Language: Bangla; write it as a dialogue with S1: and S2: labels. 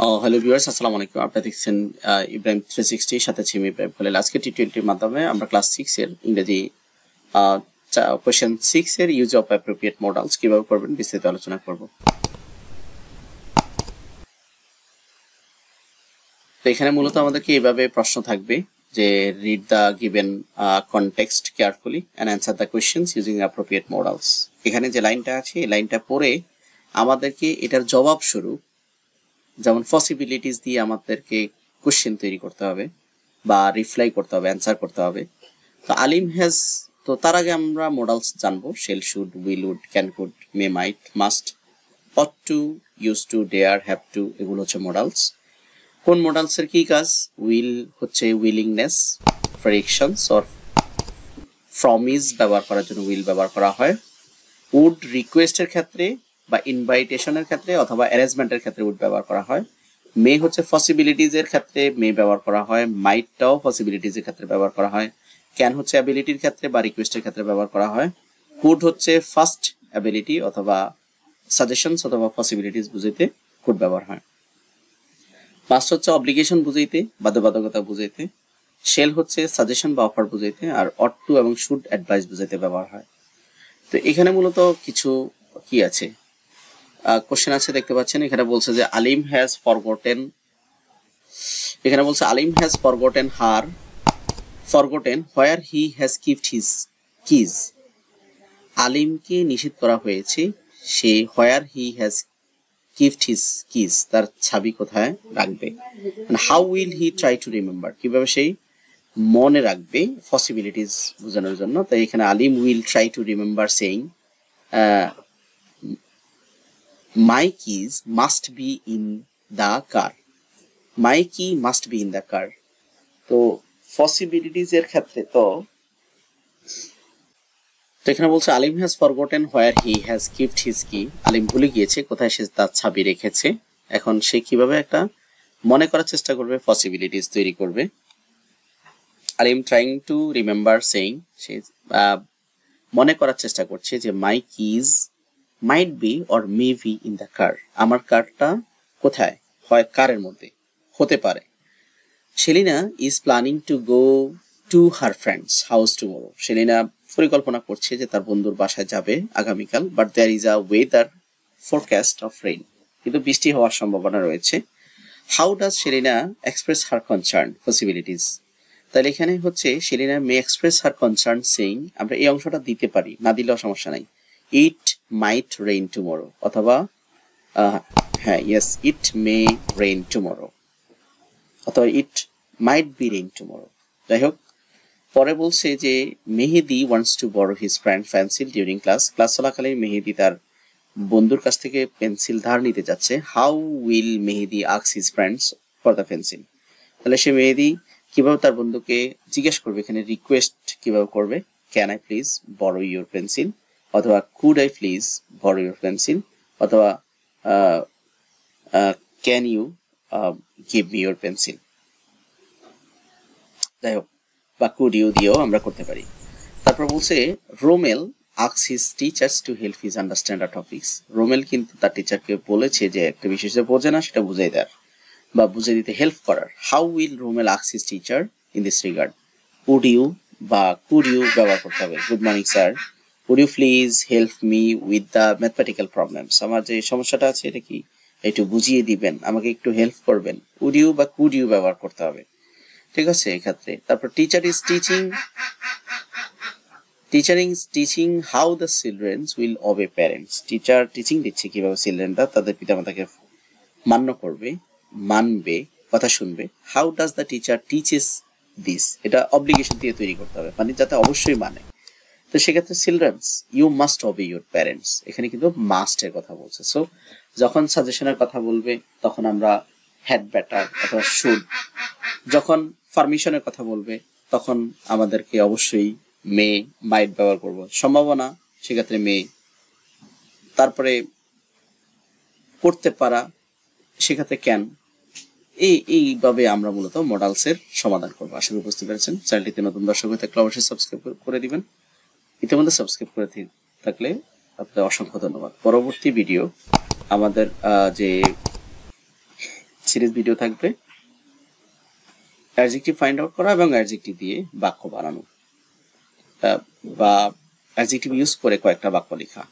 S1: হ্যালো ভিউয়ার্স আসসালামু আলাইকুম আপনারা দেখছেন ইব্রাহিম থ্রি সাথে ইব্রাহিম আজকে টি টোয়েন্টির মাধ্যমে আমরা ক্লাস সিক্সের ইংরেজি সিক্সের ইউজ অফ অ্যাপ্রোপ্রিয়েট মডেলস কীভাবে করবেন বিস্তারিত আলোচনা করব তো এখানে মূলত আমাদেরকে এভাবে প্রশ্ন থাকবে যে read the given context carefully and answer the questions using appropriate modals এখানে যে লাইনটা আছে এই লাইনটা পড়ে আমাদেরকে এটার জবাব স্বরূপ যেমন পসিবিলিটিস দিয়ে আমাদেরকে কোশ্চেন তৈরি করতে হবে বা রিপ্লাই করতে হবে অ্যান্সার করতে হবে তো আলিম হ্যাজ তো তার আগে আমরা মডেলস জানবো shall should will would can could may might must ought to use to dare have to এগুলো হচ্ছে মডেলস কোন মডেলসের কী কাজ উইল হচ্ছে উইলিংনেস ফ্রিকশনস অর ফ্রমিজ ব্যবহার করার জন্য উইল ব্যবহার করা হয় উড রিকোয়েস্টের ক্ষেত্রে বা ইনভাইটেশনের ক্ষেত্রে অথবা অ্যারেঞ্জমেন্টের ক্ষেত্রে উড ব্যবহার করা হয় মে হচ্ছে পসিবিলিটিজ এর ক্ষেত্রে মে ব্যবহার করা হয় মাইটটাও পসিবিলিটিজ এর ক্ষেত্রে ব্যবহার করা হয় ক্যান হচ্ছে অ্যাবিলিটির ক্ষেত্রে বা রিকোয়েস্টের ক্ষেত্রে ব্যবহার করা হয় কুড হচ্ছে ফার্স্ট অ্যাবিলিটি অথবা সাজেশনস অথবা পসিবিলিটিস বুঝাইতে কুড ব্যবহার হয় পাস্ট হচ্ছে অব্লিগেশন বুঝাইতে বাধ্যবাধকতা বুঝাইতে শেল হচ্ছে সাজেশন বা অফার বুঝাইতে আর অট টু এবং শুড অ্যাডভাইস বুঝাইতে ব্যবহার হয় তো এখানে মূলত কিছু কি আছে কোশ্চেন আছে দেখতে পাচ্ছেন এখানে বলছে যে আলিম হ্যাজ ফরগটেন এখানে বলছে Alim has forgotten her forgotten where he has kept his keys আলিমকে নিষেধ করা হয়েছে সে where he has kept his keys তার ছাবি কোথায় রাখবে how will he try to remember কিভাবে সেই মনে রাখবে পসিবিলিটিস বোঝানোর জন্য তাই এখানে Alim will try to remember saying My keys must be in the car. My key must be in the car. তো পসিবিলিটিজ এর ক্ষেত্রে তো তো এখানে বলছে Alim has forgotten where he has kept his key Alim ভুলে গিয়েছে কোথায় সে তার ছাবি রেখেছে এখন সে কিভাবে একটা মনে করার চেষ্টা করবে পসিবিলিটিস তৈরি করবে Alim trying to remember saying সে মনে করার চেষ্টা করছে যে my keys might be or may be in the car আমার কারটা কোথায় হয় কারের মধ্যে হতে পারে Selina is planning to go to her friend's house tomorrow Selina পরিকল্পনা করছে যে তার বন্ধুর বাসায় যাবে আগামীকাল but there is a weather forecast of rain কিন্তু বৃষ্টি হওয়ার সম্ভাবনা রয়েছে how does Selina express her concern possibilities তাহলে এখানে হচ্ছে Selina may express her concern saying আমরা এই অংশটা দিতে পারি না দিলেও সমস্যা নাই ইট মাইট রেইন টুমোরো অথবা হ্যাঁ yes it may rain tomorrow অথবা it might be rain tomorrow যাই হোক পরে বলছে যে Mehedi wants to borrow his friend pencil during class class চলাকালীন মেহেদি তার বন্ধুর কাছ থেকে পেন্সিল ধার নিতে যাচ্ছে হাউ উইল মেহেদি আক্স his friends for the pencil তাহলে সে মেহেদি কিভাবে তার বন্ধুকে জিজ্ঞেস করবে এখানে রিকোয়েস্ট কিভাবে করবে can I please borrow your pencil অথবা could I please borrow your pencil অথবা can you give me your pencil যাই হোক বা কুড ইউ দিয়েও আমরা করতে পারি তারপর বলছে Romel আক্স his teachers to help his understand are topics Romel কিন্তু তার টিচারকে বলেছে যে একটা বিশেষ বোঝে না সেটা বুঝাই দেয় বা বুঝে দিতে হেল্প করার how will Romel আক্স his teacher in this regard could you বা কুড ইউ ব্যবহার করতে হবে good morning sir would you please help me with the mathematical problems আমার যে সমস্যাটা আছে এটা কি একটু বুঝিয়ে দিবেন আমাকে একটু হেল্প করবেন উড ইউ বা কুড ইউ ব্যবহার করতে হবে ঠিক আছে এক্ষেত্রে তারপর teacher is teaching teachering teaching how the childrens will obey parents teacher teaching দিচ্ছে কিভাবে চিলড্রেনরা তাদের পিতামাতাকে মান্য করবে মানবে কথা শুনবে how does the teacher teaches this এটা অব্লিগেশন দিয়ে তৈরি করতে হবে মানে যাতে অবশ্যই মানে তো সেক্ষেত্রে childrens you must obey your parents এখানে কিন্তু মাস্টের কথা বলছে সো যখন সাজেশনের কথা বলবে তখন আমরা হ্যাড ব্যাটার অথবা শুড যখন পারমিশনের কথা বলবে তখন আমাদেরকে অবশ্যই মে মাইট ব্যবহার করব সম্ভাবনা সেক্ষেত্রে মে তারপরে করতে পারা সেক্ষেত্রে ক্যান এই এইভাবে আমরা মূলত মডালসের সমাধান করবো আশা করি বুঝতে পেরেছেন চ্যানেলটিতে নতুন দর্শক হয়ে থাকলে অবশ্যই সাবস্ক্রাইব করে দিবেন ইতিমধ্যে সাবস্ক্রাইব করে থাকলে আপনাদের অসংখ্য ধন্যবাদ পরবর্তী ভিডিও আমাদের যে সিরিজ ভিডিও থাকবে অ্যাডজেক্টিভ ফাইন্ড আউট করা এবং অ্যাডজেক্টিভ দিয়ে বাক্য বানানো বা অ্যাডজেক্টিভ ইউজ করে কয়েকটা বাক্য লেখা